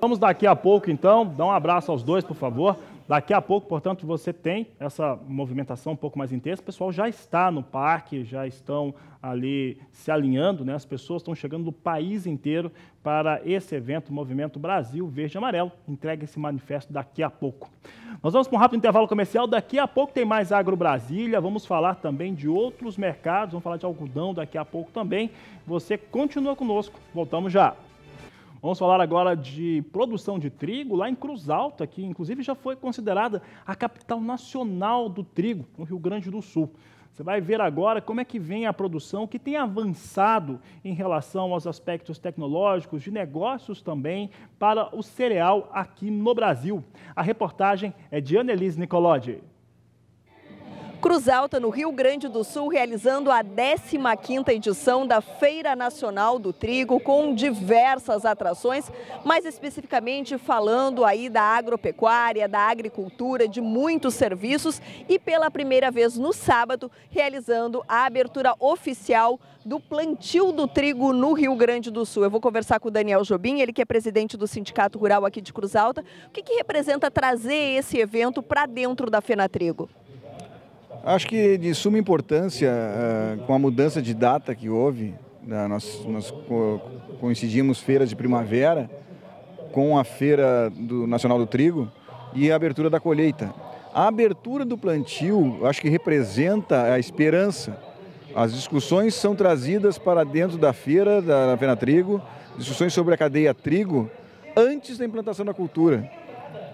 Vamos daqui a pouco então, dá um abraço aos dois, por favor. Daqui a pouco, portanto, você tem essa movimentação um pouco mais intensa. O pessoal já está no parque, já estão ali se alinhando, né? as pessoas estão chegando do país inteiro para esse evento Movimento Brasil Verde e Amarelo. Entrega esse manifesto daqui a pouco. Nós vamos para um rápido intervalo comercial. Daqui a pouco tem mais Agro Brasília. Vamos falar também de outros mercados. Vamos falar de algodão daqui a pouco também. Você continua conosco. Voltamos já. Vamos falar agora de produção de trigo lá em Cruz Alta, que inclusive já foi considerada a capital nacional do trigo, no Rio Grande do Sul. Você vai ver agora como é que vem a produção, que tem avançado em relação aos aspectos tecnológicos, de negócios também, para o cereal aqui no Brasil. A reportagem é de Annelise Nicolodi. Cruz Alta, no Rio Grande do Sul, realizando a 15ª edição da Feira Nacional do Trigo, com diversas atrações, mais especificamente falando aí da agropecuária, da agricultura, de muitos serviços e pela primeira vez no sábado, realizando a abertura oficial do plantio do trigo no Rio Grande do Sul. Eu vou conversar com o Daniel Jobim, ele que é presidente do Sindicato Rural aqui de Cruz Alta. O que, que representa trazer esse evento para dentro da Fena Trigo? Acho que de suma importância, ah, com a mudança de data que houve, né, nós, nós coincidimos feiras de primavera com a Feira do Nacional do Trigo e a abertura da colheita. A abertura do plantio, acho que representa a esperança. As discussões são trazidas para dentro da feira, da Fena Trigo, discussões sobre a cadeia trigo, antes da implantação da cultura.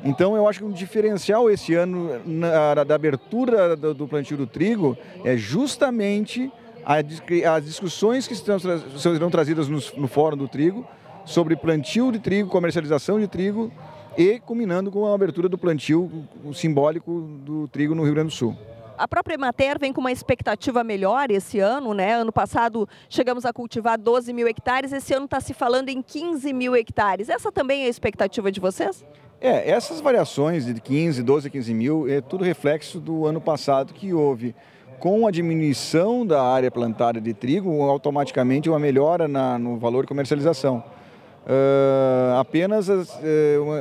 Então, eu acho que um diferencial esse ano na, da abertura do, do plantio do trigo é justamente as discussões que serão trazidas no, Fórum do Trigo sobre plantio de trigo, comercialização de trigo e culminando com a abertura do plantio simbólico do trigo no Rio Grande do Sul. A própria Emater vem com uma expectativa melhor esse ano, né? Ano passado chegamos a cultivar 12 mil hectares, esse ano está se falando em 15 mil hectares. Essa também é a expectativa de vocês? É, essas variações de 15, 12, 15 mil é tudo reflexo do ano passado que houve. Com a diminuição da área plantada de trigo, automaticamente uma melhora na, no valor de comercialização. Uh, apenas uh,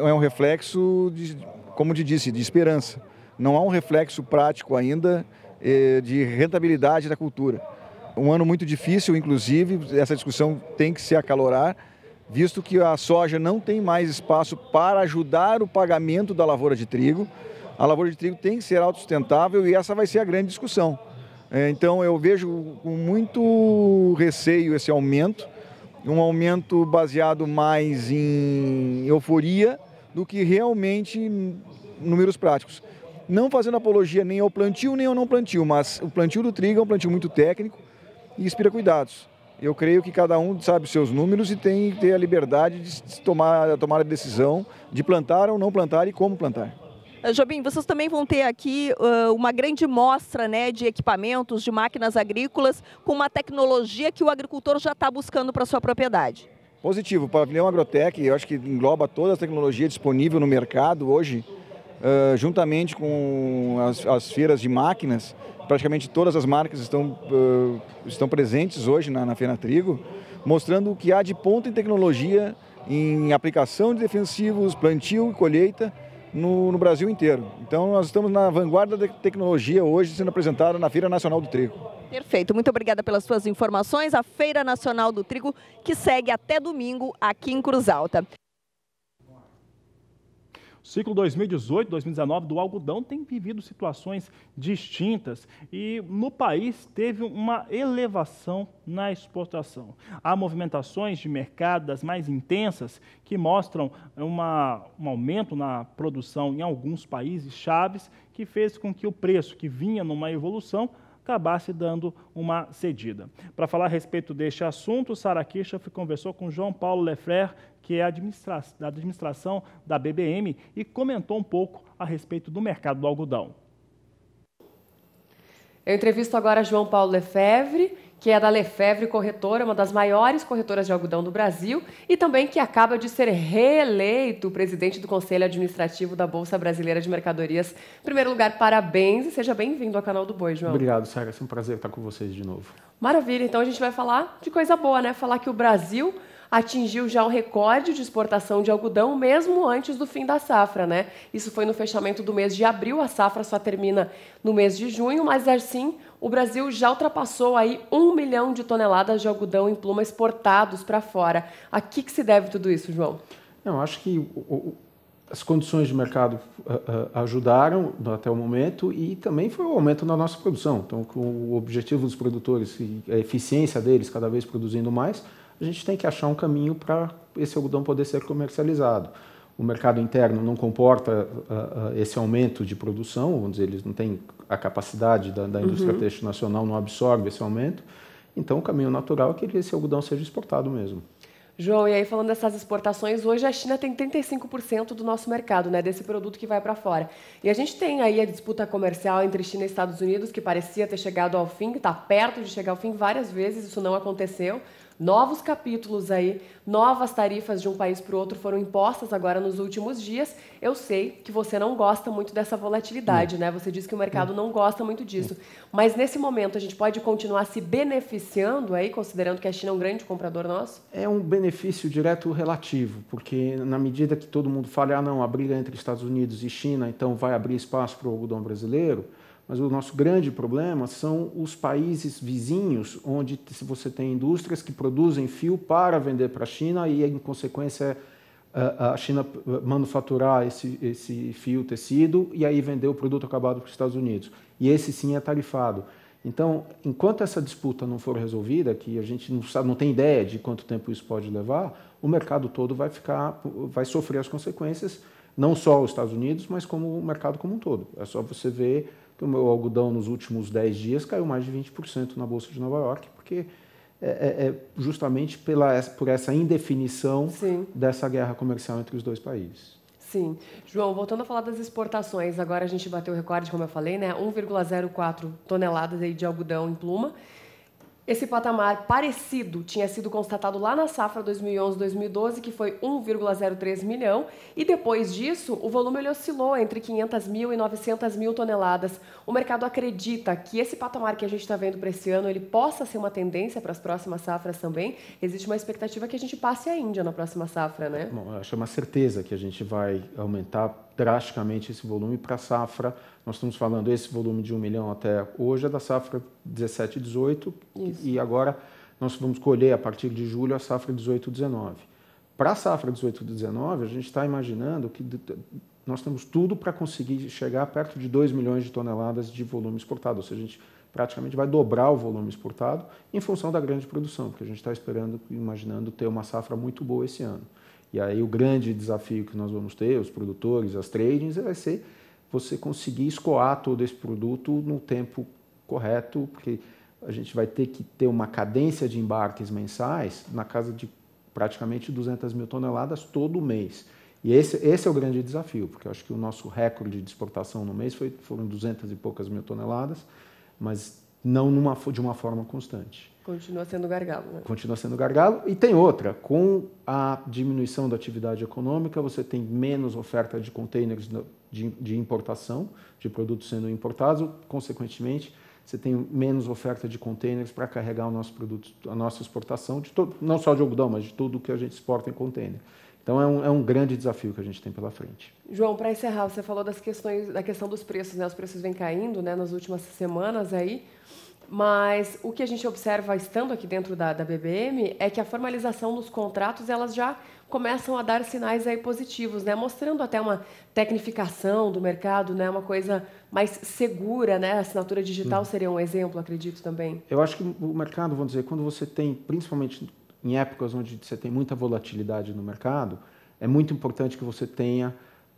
é um reflexo, de, como te disse, de esperança. Não há um reflexo prático ainda uh, de rentabilidade da cultura. Um ano muito difícil, inclusive, essa discussão tem que se acalorar visto que a soja não tem mais espaço para ajudar o pagamento da lavoura de trigo. A lavoura de trigo tem que ser autossustentável e essa vai ser a grande discussão. É, então eu vejo com muito receio esse aumento, um aumento baseado mais em euforia do que realmente números práticos. Não fazendo apologia nem ao plantio nem ao não plantio, mas o plantio do trigo é um plantio muito técnico e inspira cuidados eu creio que cada um sabe os seus números e tem que ter a liberdade de tomar, tomar a decisão de plantar ou não plantar e como plantar. Eh, Jobim, vocês também vão ter aqui uh, uma grande mostra né, de equipamentos, de máquinas agrícolas, com uma tecnologia que o agricultor já está buscando para sua propriedade. Positivo, o pavilhão Agrotec, eu acho que engloba toda a tecnologia disponível no mercado hoje, ah, juntamente com as, as, feiras de máquinas, praticamente todas as marcas estão, uh, estão presentes hoje na, na Trigo, mostrando o que há de ponta em tecnologia, em aplicação de defensivos, plantio e colheita no, no Brasil inteiro. Então nós estamos na vanguarda da tecnologia hoje sendo apresentada na Feira Nacional do Trigo. Perfeito, muito obrigada pelas suas informações. A Feira Nacional do Trigo que segue até domingo aqui em Cruz Alta ciclo 2018, 2019 do algodão tem vivido situações distintas e no país teve uma elevação na exportação. Há movimentações de mercado das mais intensas que mostram uma, um aumento na produção em alguns países chaves que fez com que o preço que vinha numa evolução acabasse dando uma cedida. Para falar a respeito deste assunto, Sara Kirchhoff conversou com João Paulo Lefrer, que é a da administração da BBM, e comentou um pouco a respeito do mercado do algodão. Eu entrevisto agora João Paulo Lefebvre, que é da Lefebvre Corretora, uma das maiores corretoras de algodão do Brasil, e também que acaba de ser reeleito presidente do Conselho Administrativo da Bolsa Brasileira de Mercadorias. Em primeiro lugar, parabéns e seja bem-vindo ao canal do Boi, João. Obrigado, Sérgio. É um prazer estar com vocês de novo. Maravilha. Então a gente vai falar de coisa boa, né? Falar que o Brasil atingiu já o recorde de exportação de algodão mesmo antes do fim da safra, né? Isso foi no fechamento do mês de abril, a safra só termina no mês de junho, mas assim o Brasil já ultrapassou aí um milhão de toneladas de algodão em pluma exportados para fora. A que, que, se deve tudo isso, João? Não, acho que as condições de mercado ah, ah, ajudaram até o momento e também foi o aumento na nossa produção. Então, com o objetivo dos produtores e a eficiência deles cada vez produzindo mais, a gente tem que achar um caminho para esse algodão poder ser comercializado. O mercado interno não comporta uh, uh, esse aumento de produção, vamos dizer, eles não têm a capacidade da, da indústria uhum. têxtil nacional, não absorve esse aumento. Então, o caminho natural é que esse algodão seja exportado mesmo. João, e aí falando dessas exportações, hoje a China tem 35% do nosso mercado, né, desse produto que vai para fora. E a gente tem aí a disputa comercial entre China e Estados Unidos, que parecia ter chegado ao fim, está perto de chegar ao fim várias vezes, isso não aconteceu novos capítulos aí, novas tarifas de um país para o outro foram impostas agora nos últimos dias. Eu sei que você não gosta muito dessa volatilidade, hum. né? Você diz que o mercado hum. não gosta muito disso. Hum. Mas nesse momento a gente pode continuar se beneficiando aí, considerando que a China é um grande comprador nosso? É um benefício direto relativo, porque na medida que todo mundo fala, ah, não, a briga entre Estados Unidos e China, então vai abrir espaço para o algodão brasileiro, mas o nosso grande problema são os países vizinhos, onde você tem indústrias que produzem fio para vender para a China e, em consequência, eh, a China eh, manufaturar esse, esse fio tecido e aí vender o produto acabado para os Estados Unidos. E esse sim é tarifado. Então, enquanto essa disputa não for resolvida, que a gente não, sabe, não tem ideia de quanto tempo isso pode levar, o mercado todo vai ficar, vai sofrer as consequências, não só os Estados Unidos, mas como o mercado como um todo. É só você ver que o meu algodão nos últimos 10 dias caiu mais de 20% na Bolsa de Nova York, porque é, é, é justamente pela, por essa indefinição Sim. dessa guerra comercial entre os dois países. Sim. João, voltando a falar das exportações, agora a gente bateu o recorde, como eu falei, né? 1,04 toneladas aí de algodão em pluma. Esse patamar parecido tinha sido constatado lá na safra 2011-2012, que foi 1,03 milhão, e depois disso o volume oscilou entre 500 mil e 900 mil toneladas. O mercado acredita que esse patamar que a gente está vendo para esse ano ele possa ser uma tendência para as próximas safras também. Existe uma expectativa que a gente passe a Índia na próxima safra, né? Bom, acho uma certeza que a gente vai aumentar drasticamente esse volume para a safra. Nós estamos falando esse volume de 1 milhão até hoje é da safra 17 18 Isso. e agora nós vamos colher a partir de julho a safra 18 19. Para a safra 18 19, a gente está imaginando que nós temos tudo para conseguir chegar perto de 2 milhões de toneladas de volume exportado, ou seja, a gente praticamente vai dobrar o volume exportado em função da grande produção, porque a gente está esperando, imaginando ter uma safra muito boa esse ano. E aí o grande desafio que nós vamos ter, os produtores, as tradings, é vai ser você conseguir escoar todo esse produto no tempo correto, porque a gente vai ter que ter uma cadência de embarques mensais na casa de praticamente 200 mil toneladas todo mês. E esse, esse é o grande desafio, porque eu acho que o nosso recorde de exportação no mês foi, foram 200 e poucas mil toneladas, mas não numa, de uma forma constante. Continua sendo gargalo. Né? Continua sendo gargalo. E tem outra: com a diminuição da atividade econômica, você tem menos oferta de containers de, de importação, de produtos sendo importados, consequentemente, você tem menos oferta de containers para carregar o nosso produto, a nossa exportação, de todo, não só de algodão, mas de tudo que a gente exporta em container. Então é um, é um grande desafio que a gente tem pela frente. João, para encerrar, você falou das questões, da questão dos preços, né? Os preços vêm caindo, né? Nas últimas semanas aí. Mas o que a gente observa estando aqui dentro da, da BBM é que a formalização dos contratos elas já começam a dar sinais aí positivos, né? mostrando até uma tecnificação do mercado, né? uma coisa mais segura, né? A assinatura digital uhum. seria um exemplo, acredito também. Eu acho que o mercado, vamos dizer, quando você tem, principalmente em épocas onde você tem muita volatilidade no mercado, é muito importante que você tenha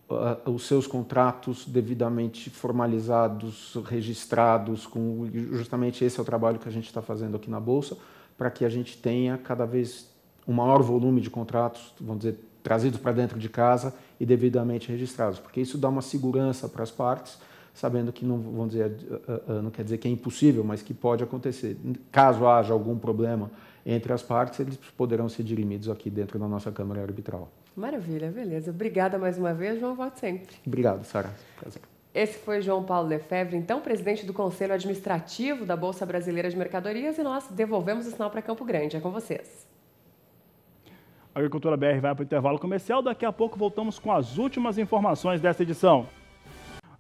uh, os seus contratos devidamente formalizados, registrados, com justamente esse é o trabalho que a gente está fazendo aqui na Bolsa, para que a gente tenha cada vez um maior volume de contratos, vamos dizer, trazidos para dentro de casa e devidamente registrados, porque isso dá uma segurança para as partes, sabendo que não vamos dizer, ah, ah, não quer dizer que é impossível, mas que pode acontecer. Caso haja algum problema entre as partes, eles poderão ser dirimidos aqui dentro da nossa Câmara Arbitral. Maravilha, beleza. Obrigada mais uma vez, João, volte sempre. Obrigado, Sara. Prazer. Esse foi João Paulo Lefebvre, então presidente do Conselho Administrativo da Bolsa Brasileira de Mercadorias, e nós devolvemos o sinal para Campo Grande. É com vocês. A Agricultura BR vai para o intervalo comercial. Daqui a pouco voltamos com as últimas informações desta edição.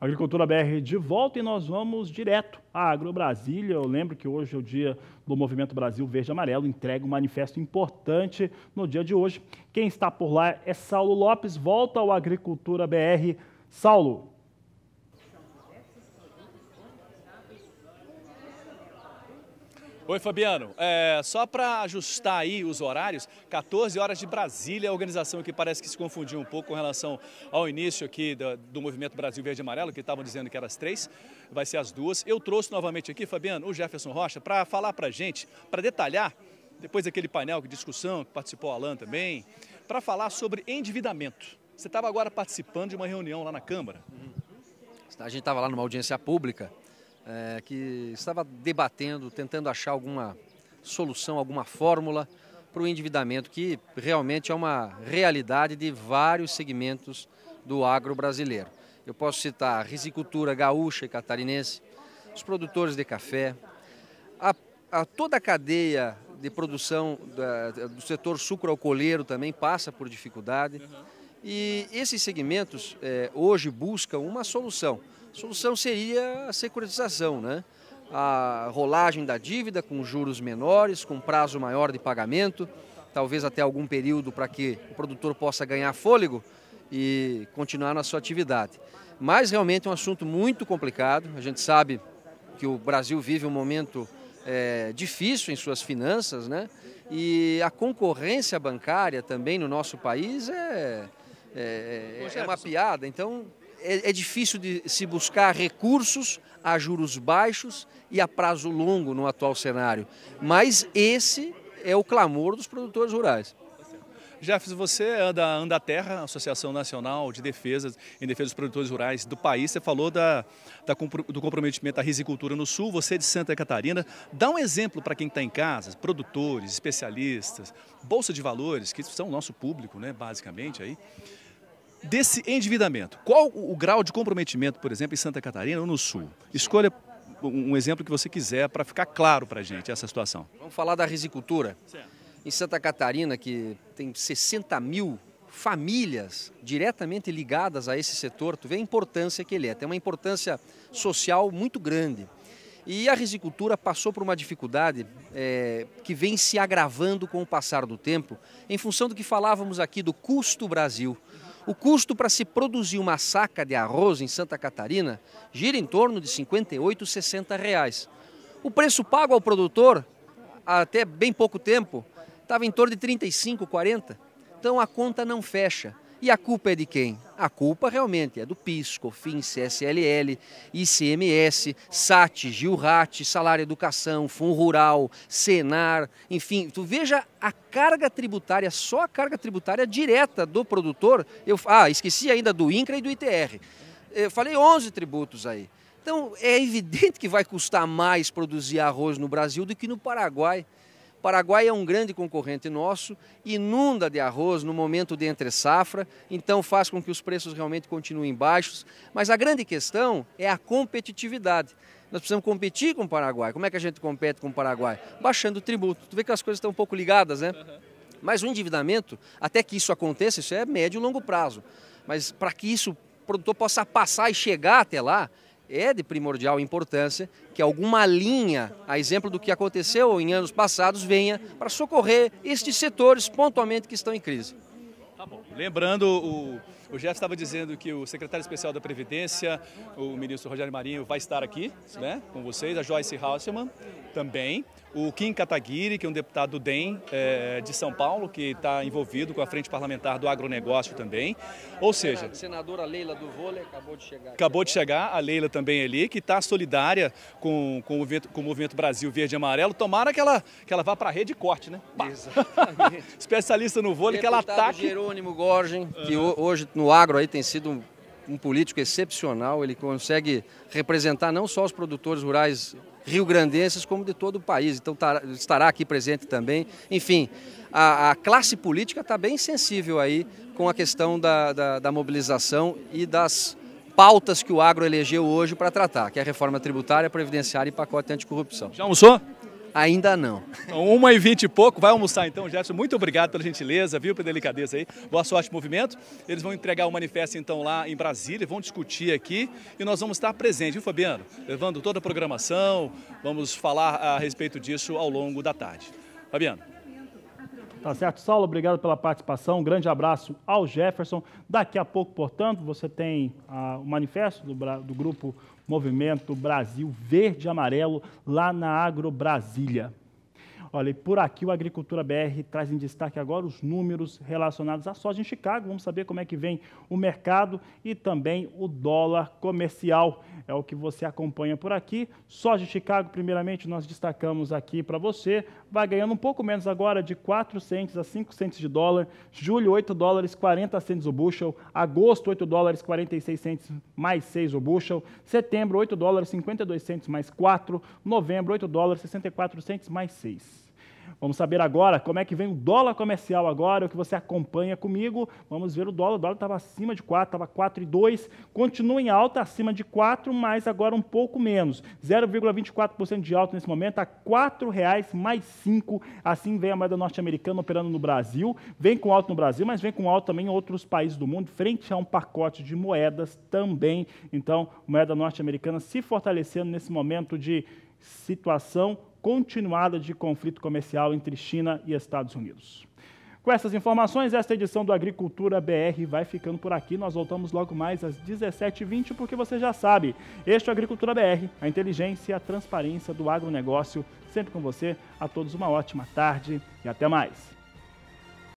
Agricultura BR de volta e nós vamos direto à Agro Brasília. Eu lembro que hoje é o dia do Movimento Brasil Verde Amarelo, entrega um manifesto importante no dia de hoje. Quem está por lá é Saulo Lopes, volta ao Agricultura BR. Saulo, Oi, Fabiano. É, só para ajustar aí os horários, 14 horas de Brasília, a organização que parece que se confundiu um pouco com relação ao início aqui do, do Movimento Brasil Verde e Amarelo, que estavam dizendo que era as três, vai ser as duas. Eu trouxe novamente aqui, Fabiano, o Jefferson Rocha, para falar para gente, para detalhar, depois daquele painel de discussão que participou o Alain também, para falar sobre endividamento. Você estava agora participando de uma reunião lá na Câmara. A gente estava lá numa audiência pública é, que estava debatendo, tentando achar alguma solução, alguma fórmula para o endividamento, que realmente é uma realidade de vários segmentos do agro brasileiro. Eu posso citar a risicultura gaúcha e catarinense, os produtores de café, a, a toda a cadeia de produção da, do setor sucroalcooleiro também passa por dificuldade. E esses segmentos é, hoje buscam uma solução solução seria a securitização, né? a rolagem da dívida com juros menores, com prazo maior de pagamento, talvez até algum período para que o produtor possa ganhar fôlego e continuar na sua atividade. Mas realmente é um assunto muito complicado. A gente sabe que o Brasil vive um momento é, difícil em suas finanças, né? E a concorrência bancária também no nosso país é, é, é, é uma piada. Então, é, é, difícil de se buscar recursos a juros baixos e a prazo longo no atual cenário. Mas esse é o clamor dos produtores rurais. Jefferson, você é da terra, Associação Nacional de Defesa em Defesa dos Produtores Rurais do país. Você falou da, da do comprometimento da risicultura no Sul, você é de Santa Catarina. Dá um exemplo para quem está em casa, produtores, especialistas, Bolsa de Valores, que são o nosso público, né, basicamente. aí desse endividamento. Qual o grau de comprometimento, por exemplo, em Santa Catarina ou no Sul? Escolha um exemplo que você quiser para ficar claro para a gente essa situação. Vamos falar da risicultura. Em Santa Catarina, que tem 60 mil famílias diretamente ligadas a esse setor, tu vê a importância que ele é, tem uma importância social muito grande. E a risicultura passou por uma dificuldade é, que vem se agravando com o passar do tempo, em função do que falávamos aqui do custo Brasil. O custo para se produzir uma saca de arroz em Santa Catarina gira em torno de R$ 58, 60 reais. O preço pago ao produtor, até bem pouco tempo, estava em torno de 35, 40. Então a conta não fecha. E a culpa é de quem? A culpa realmente é do PIS, COFINS, CSLL, ICMS, SAT, GILRAT, Salário Educação, Fundo Rural, Senar, enfim, tu veja a carga tributária, só a carga tributária direta do produtor. Eu, ah, esqueci ainda do INCRA e do ITR. Eu falei 11 tributos aí. Então é evidente que vai custar mais produzir arroz no Brasil do que no Paraguai. Paraguai é um grande concorrente nosso, inunda de arroz no momento de entre safra, então faz com que os preços realmente continuem baixos. Mas a grande questão é a competitividade. Nós precisamos competir com o Paraguai. Como é que a gente compete com o Paraguai? Baixando o tributo. Tu vê que as coisas estão um pouco ligadas, né? Mas o endividamento, até que isso aconteça, isso é médio e longo prazo. Mas para que isso o produtor possa passar e chegar até lá, é de primordial importância que alguma linha, a exemplo do que aconteceu em anos passados, venha para socorrer estes setores pontualmente que estão em crise. Tá Lembrando, o, o Jeff estava dizendo que o secretário especial da Previdência, o ministro Rogério Marinho, vai estar aqui né, com vocês, a Joyce Hausman também o Kim Kataguiri, que é um deputado do DEM é, de São Paulo, que está envolvido com a Frente Parlamentar do Agronegócio também. Ou seja. Senadora Leila do Vôlei acabou de chegar. Acabou de né? chegar, a Leila também é ali, que está solidária com, com, o movimento, com o movimento Brasil Verde e Amarelo. Tomara que ela, que ela vá para a rede corte, né? Pá. Exatamente. *laughs* Especialista no vôlei, deputado que ela ataque. Jerônimo Gorgen, que uhum. hoje no agro aí tem sido um, um político excepcional, ele consegue representar não só os produtores rurais riograndenses como de todo o país. Então tá, estará aqui presente também. Enfim, a, a classe política está bem sensível aí com a questão da, da, da mobilização e das pautas que o agro elegeu hoje para tratar, que é a reforma tributária, previdenciária e pacote anticorrupção. Já almoçou? Ainda não. Então, uma e vinte e pouco, vai almoçar então, Jefferson. Muito obrigado pela gentileza, viu, pela delicadeza aí. Boa sorte, movimento. Eles vão entregar o manifesto então lá em Brasília, vão discutir aqui e nós vamos estar presentes, viu, Fabiano? Levando toda a programação, vamos falar a respeito disso ao longo da tarde. Fabiano. Tá certo, Saulo, obrigado pela participação. Um grande abraço ao Jefferson. Daqui a pouco, portanto, você tem ah, o manifesto do, do grupo Movimento Brasil Verde Amarelo, lá na Agro Brasília. Olha, e por aqui o Agricultura BR traz em destaque agora os números relacionados à soja em Chicago. Vamos saber como é que vem o mercado e também o dólar comercial. É o que você acompanha por aqui. Soja em Chicago, primeiramente, nós destacamos aqui para você. Vai ganhando um pouco menos agora de 4 a 5 de dólar. Julho, 8 dólares 40 centos o bushel. Agosto, 8 dólares 46 centos mais 6 o bushel. Setembro, 8 dólares 52 centos mais 4. Novembro, 8 dólares 64 centos mais 6. Vamos saber agora como é que vem o dólar comercial agora, o que você acompanha comigo. Vamos ver o dólar. O dólar estava acima de 4, estava 4,2. Continua em alta, acima de 4, mas agora um pouco menos. 0,24% de alta nesse momento, a R$ 4,00 mais 5. Assim vem a moeda norte-americana operando no Brasil. Vem com alta no Brasil, mas vem com alta também em outros países do mundo, frente a um pacote de moedas também. Então, moeda norte-americana se fortalecendo nesse momento de situação continuada de conflito comercial entre China e Estados Unidos. Com essas informações, esta edição do Agricultura BR vai ficando por aqui. Nós voltamos logo mais às 17h20, porque você já sabe, este é o Agricultura BR, a inteligência e a transparência do agronegócio. Sempre com você, a todos uma ótima tarde e até mais.